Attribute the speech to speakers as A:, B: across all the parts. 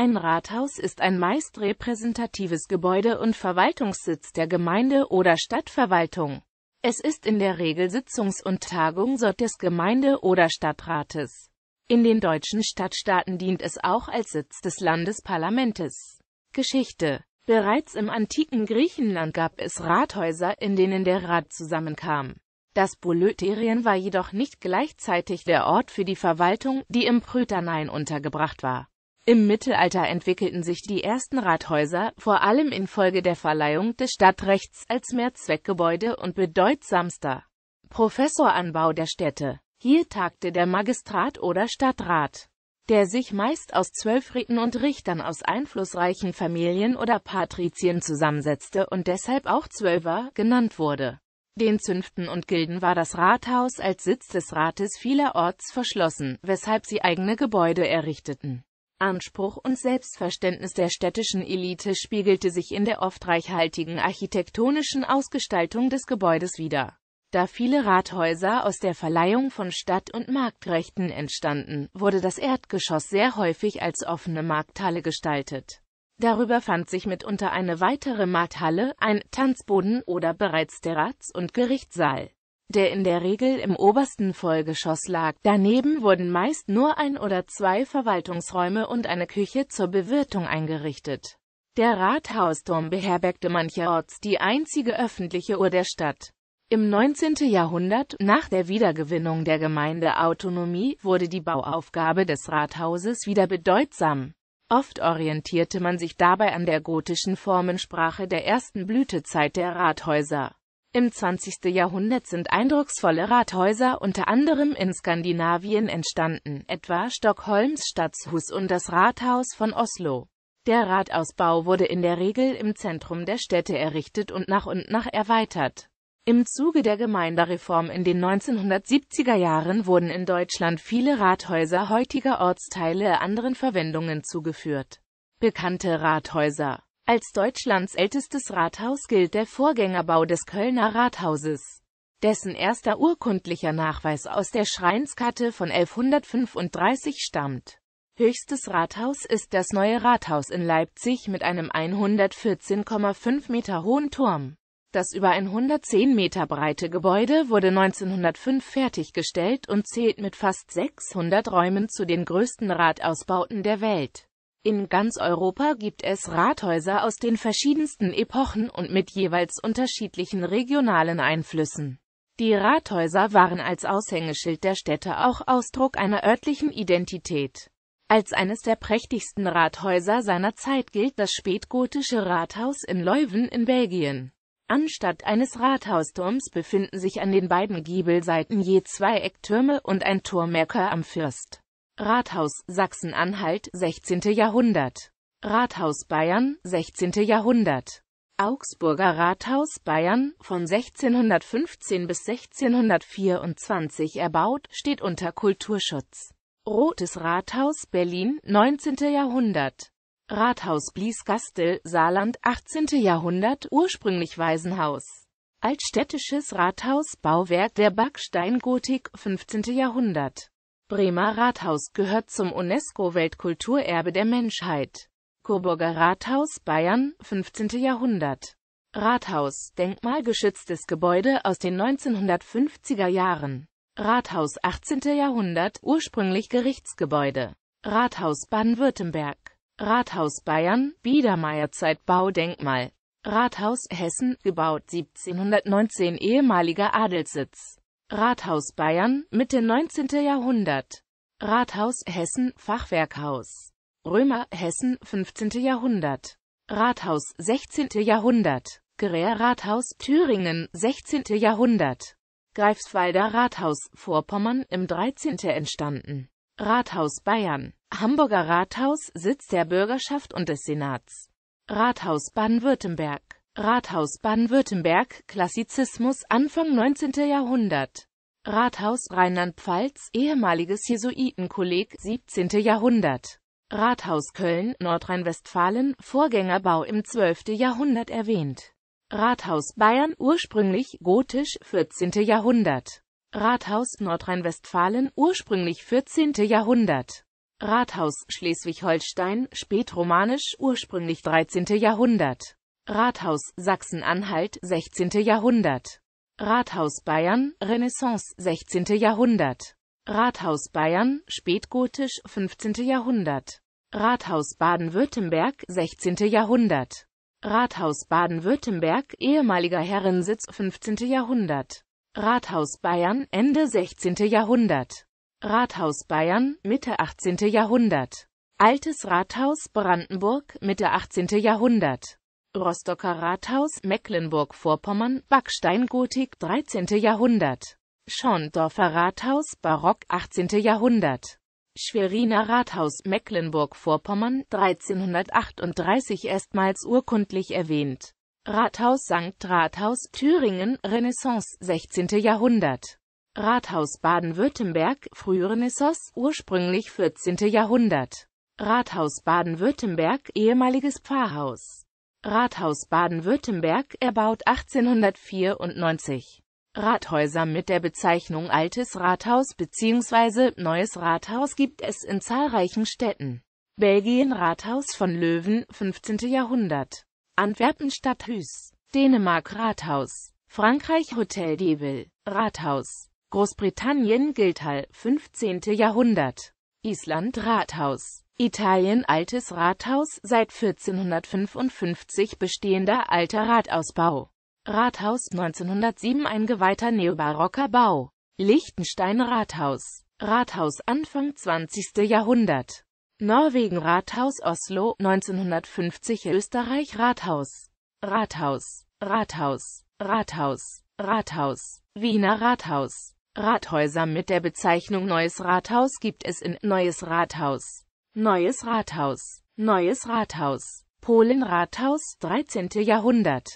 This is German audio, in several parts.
A: Ein Rathaus ist ein meist repräsentatives Gebäude und Verwaltungssitz der Gemeinde oder Stadtverwaltung. Es ist in der Regel Sitzungs- und Tagungsort des Gemeinde- oder Stadtrates. In den deutschen Stadtstaaten dient es auch als Sitz des Landesparlamentes. Geschichte Bereits im antiken Griechenland gab es Rathäuser, in denen der Rat zusammenkam. Das Boulöterien war jedoch nicht gleichzeitig der Ort für die Verwaltung, die im Prüternein untergebracht war. Im Mittelalter entwickelten sich die ersten Rathäuser, vor allem infolge der Verleihung des Stadtrechts, als Mehrzweckgebäude und bedeutsamster Professoranbau der Städte. Hier tagte der Magistrat oder Stadtrat, der sich meist aus zwölf Räten und Richtern aus einflussreichen Familien oder Patrizien zusammensetzte und deshalb auch Zwölfer genannt wurde. Den Zünften und Gilden war das Rathaus als Sitz des Rates vielerorts verschlossen, weshalb sie eigene Gebäude errichteten. Anspruch und Selbstverständnis der städtischen Elite spiegelte sich in der oft reichhaltigen architektonischen Ausgestaltung des Gebäudes wider. Da viele Rathäuser aus der Verleihung von Stadt- und Marktrechten entstanden, wurde das Erdgeschoss sehr häufig als offene Markthalle gestaltet. Darüber fand sich mitunter eine weitere Markthalle, ein Tanzboden oder bereits der Rats- und Gerichtssaal der in der Regel im obersten Vollgeschoss lag. Daneben wurden meist nur ein oder zwei Verwaltungsräume und eine Küche zur Bewirtung eingerichtet. Der Rathausturm beherbergte mancherorts die einzige öffentliche Uhr der Stadt. Im 19. Jahrhundert, nach der Wiedergewinnung der Gemeindeautonomie, wurde die Bauaufgabe des Rathauses wieder bedeutsam. Oft orientierte man sich dabei an der gotischen Formensprache der ersten Blütezeit der Rathäuser. Im 20. Jahrhundert sind eindrucksvolle Rathäuser unter anderem in Skandinavien entstanden, etwa Stockholms Stadtshus und das Rathaus von Oslo. Der Rathausbau wurde in der Regel im Zentrum der Städte errichtet und nach und nach erweitert. Im Zuge der Gemeindereform in den 1970er Jahren wurden in Deutschland viele Rathäuser heutiger Ortsteile anderen Verwendungen zugeführt. Bekannte Rathäuser als Deutschlands ältestes Rathaus gilt der Vorgängerbau des Kölner Rathauses, dessen erster urkundlicher Nachweis aus der Schreinskarte von 1135 stammt. Höchstes Rathaus ist das neue Rathaus in Leipzig mit einem 114,5 Meter hohen Turm. Das über 110 Meter breite Gebäude wurde 1905 fertiggestellt und zählt mit fast 600 Räumen zu den größten Rathausbauten der Welt. In ganz Europa gibt es Rathäuser aus den verschiedensten Epochen und mit jeweils unterschiedlichen regionalen Einflüssen. Die Rathäuser waren als Aushängeschild der Städte auch Ausdruck einer örtlichen Identität. Als eines der prächtigsten Rathäuser seiner Zeit gilt das spätgotische Rathaus in Leuven in Belgien. Anstatt eines Rathausturms befinden sich an den beiden Giebelseiten je zwei Ecktürme und ein Turmmerker am Fürst. Rathaus Sachsen-Anhalt 16. Jahrhundert Rathaus Bayern 16. Jahrhundert Augsburger Rathaus Bayern, von 1615 bis 1624 erbaut, steht unter Kulturschutz. Rotes Rathaus Berlin, 19. Jahrhundert Rathaus Bliesgastel Saarland, 18. Jahrhundert, ursprünglich Waisenhaus Altstädtisches Rathaus, Bauwerk der Backsteingotik, 15. Jahrhundert Bremer Rathaus gehört zum UNESCO-Weltkulturerbe der Menschheit. Coburger Rathaus, Bayern, 15. Jahrhundert. Rathaus, denkmalgeschütztes Gebäude aus den 1950er Jahren. Rathaus 18. Jahrhundert, ursprünglich Gerichtsgebäude. Rathaus Baden-Württemberg. Rathaus Bayern, Biedermeierzeit Baudenkmal. Rathaus Hessen, gebaut 1719 ehemaliger Adelssitz. Rathaus Bayern, Mitte 19. Jahrhundert. Rathaus Hessen, Fachwerkhaus. Römer, Hessen, 15. Jahrhundert. Rathaus, 16. Jahrhundert. Gerer Rathaus, Thüringen, 16. Jahrhundert. Greifswalder Rathaus, Vorpommern, im 13. entstanden. Rathaus Bayern. Hamburger Rathaus, Sitz der Bürgerschaft und des Senats. Rathaus Baden-Württemberg. Rathaus Baden-Württemberg, Klassizismus Anfang 19. Jahrhundert Rathaus Rheinland-Pfalz, ehemaliges Jesuitenkolleg 17. Jahrhundert Rathaus Köln, Nordrhein-Westfalen, Vorgängerbau im 12. Jahrhundert erwähnt. Rathaus Bayern, ursprünglich gotisch, 14. Jahrhundert. Rathaus Nordrhein-Westfalen, ursprünglich 14. Jahrhundert. Rathaus Schleswig-Holstein, spätromanisch, ursprünglich 13. Jahrhundert. Rathaus Sachsen-Anhalt 16. Jahrhundert Rathaus Bayern Renaissance 16. Jahrhundert Rathaus Bayern spätgotisch 15. Jahrhundert Rathaus Baden-Württemberg 16. Jahrhundert Rathaus Baden-Württemberg ehemaliger Herrensitz 15. Jahrhundert Rathaus Bayern Ende 16. Jahrhundert Rathaus Bayern Mitte 18. Jahrhundert Altes Rathaus Brandenburg Mitte 18. Jahrhundert Rostocker Rathaus, Mecklenburg-Vorpommern, Backsteingotik, 13. Jahrhundert. Schorndorfer Rathaus, Barock, 18. Jahrhundert. Schweriner Rathaus, Mecklenburg-Vorpommern, 1338 erstmals urkundlich erwähnt. Rathaus Sankt Rathaus, Thüringen, Renaissance, 16. Jahrhundert. Rathaus Baden-Württemberg, Frührenaissance, ursprünglich 14. Jahrhundert. Rathaus Baden-Württemberg, ehemaliges Pfarrhaus. Rathaus Baden-Württemberg, erbaut 1894. Rathäuser mit der Bezeichnung Altes Rathaus bzw. Neues Rathaus gibt es in zahlreichen Städten. Belgien Rathaus von Löwen, 15. Jahrhundert. Antwerpen Stadthus. Dänemark Rathaus. Frankreich Hotel Deville. Rathaus. Großbritannien Guildhall, 15. Jahrhundert. Island Rathaus. Italien Altes Rathaus, seit 1455 bestehender alter Rathausbau. Rathaus 1907 eingeweihter neobarocker Bau. Liechtenstein Rathaus. Rathaus Anfang 20. Jahrhundert. Norwegen Rathaus Oslo 1950 Österreich Rathaus. Rathaus, Rathaus, Rathaus, Rathaus, Wiener Rathaus. Rathäuser mit der Bezeichnung Neues Rathaus gibt es in Neues Rathaus. Neues Rathaus. Neues Rathaus. Polen Rathaus, 13. Jahrhundert.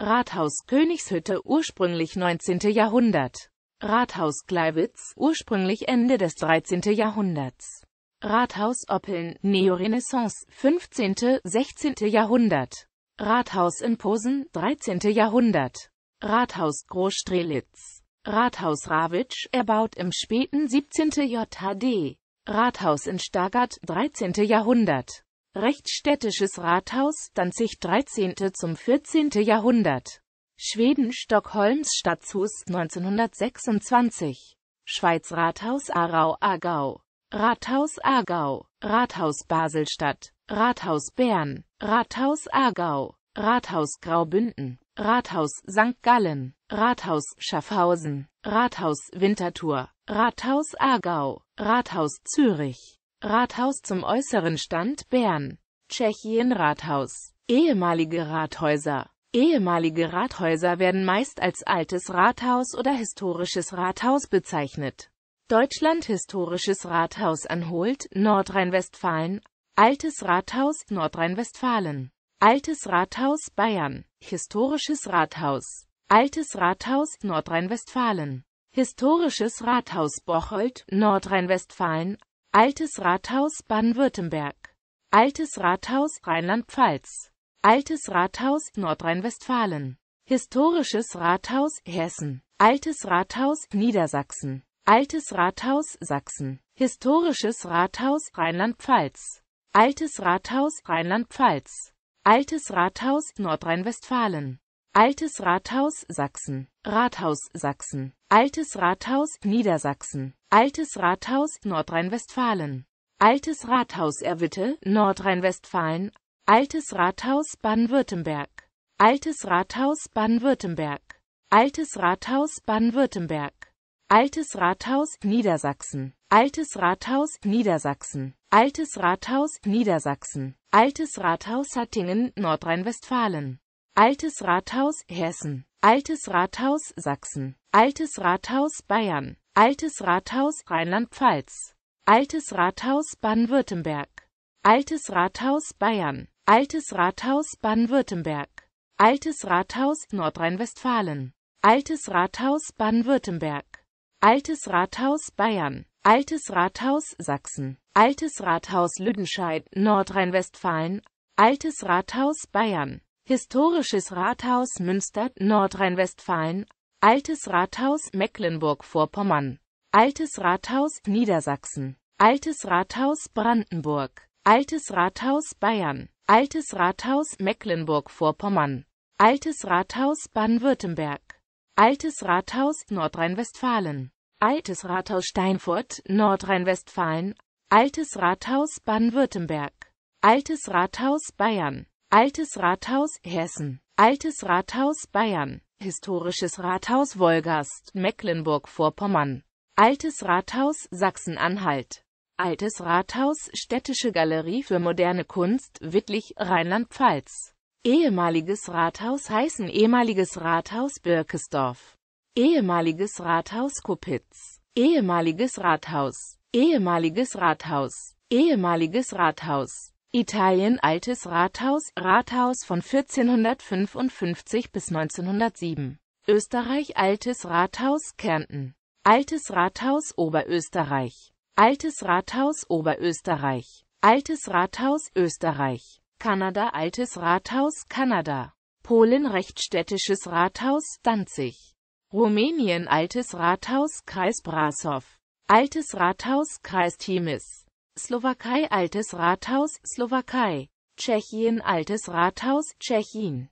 A: Rathaus Königshütte, ursprünglich 19. Jahrhundert. Rathaus Gleiwitz, ursprünglich Ende des 13. Jahrhunderts. Rathaus Oppeln, Neorenaissance, 15. 16. Jahrhundert. Rathaus in Posen, 13. Jahrhundert. Rathaus Großstrelitz. Rathaus Rawitsch, erbaut im späten 17. JHD. Rathaus in Stargard, 13. Jahrhundert. Rechtsstädtisches Rathaus, Danzig 13. zum 14. Jahrhundert. Schweden Stockholms Stadtshus 1926. Schweiz Rathaus Aarau Aargau. Rathaus Aargau. Rathaus Baselstadt. Rathaus Bern. Rathaus Aargau. Rathaus Graubünden. Rathaus St. Gallen. Rathaus Schaffhausen, Rathaus Winterthur, Rathaus Aargau, Rathaus Zürich, Rathaus zum äußeren Stand Bern, Tschechien Rathaus, ehemalige Rathäuser. Ehemalige Rathäuser werden meist als altes Rathaus oder historisches Rathaus bezeichnet. Deutschland Historisches Rathaus Anholt, Nordrhein-Westfalen, Altes Rathaus Nordrhein-Westfalen, Altes Rathaus Bayern, Historisches Rathaus Altes Rathaus Nordrhein-Westfalen Historisches Rathaus Bocholt, Nordrhein-Westfalen Altes Rathaus Baden-Württemberg Altes Rathaus Rheinland-Pfalz Altes Rathaus Nordrhein-Westfalen Historisches Rathaus Hessen Altes Rathaus Niedersachsen Altes Rathaus Sachsen Historisches Rathaus Rheinland-Pfalz Altes Rathaus Rheinland-Pfalz Altes Rathaus Nordrhein-Westfalen Altes Rathaus Sachsen, Rathaus Sachsen, Altes Rathaus Niedersachsen, Altes Rathaus Nordrhein-Westfalen, Altes Rathaus Erwitte, Nordrhein-Westfalen, Altes Rathaus Baden-Württemberg, Altes Rathaus Baden-Württemberg, Altes Rathaus Baden-Württemberg, Altes Rathaus Niedersachsen, Altes Rathaus Niedersachsen, Altes Rathaus Niedersachsen, Altes Rathaus Hattingen, Nordrhein-Westfalen. Altes Rathaus Hessen, Altes Rathaus Sachsen, Altes Rathaus Bayern, Altes Rathaus Rheinland-Pfalz, Altes Rathaus Baden-Württemberg, Altes Rathaus Bayern, Altes Rathaus Baden-Württemberg, Altes Rathaus Nordrhein-Westfalen, Altes Rathaus Baden-Württemberg, Altes Rathaus Bayern, Altes Rathaus Sachsen, Altes Rathaus Lüdenscheid, Nordrhein-Westfalen, Altes Rathaus Bayern, Historisches Rathaus Münster, Nordrhein-Westfalen Altes Rathaus Mecklenburg-Vorpommern Altes Rathaus Niedersachsen Altes Rathaus Brandenburg Altes Rathaus Bayern Altes Rathaus Mecklenburg-Vorpommern Altes Rathaus Baden-Württemberg Altes Rathaus Nordrhein-Westfalen Altes Rathaus Steinfurt, Nordrhein-Westfalen Altes Rathaus Baden-Württemberg Altes Rathaus Bayern Altes Rathaus Hessen, Altes Rathaus Bayern, Historisches Rathaus Wolgast, Mecklenburg-Vorpommern, Altes Rathaus Sachsen-Anhalt, Altes Rathaus Städtische Galerie für moderne Kunst, Wittlich, Rheinland-Pfalz, Ehemaliges Rathaus Heißen, Ehemaliges Rathaus Birkesdorf, Ehemaliges Rathaus Kupitz Ehemaliges Rathaus, Ehemaliges Rathaus, Ehemaliges Rathaus Italien Altes Rathaus, Rathaus von 1455 bis 1907. Österreich Altes Rathaus, Kärnten. Altes Rathaus Oberösterreich. Altes Rathaus Oberösterreich. Altes Rathaus Österreich. Kanada Altes Rathaus Kanada. Polen Rechtsstädtisches Rathaus Danzig. Rumänien Altes Rathaus Kreis Brasov. Altes Rathaus Kreis Timis. Slowakei Altes Rathaus, Slowakei. Tschechien Altes Rathaus, Tschechien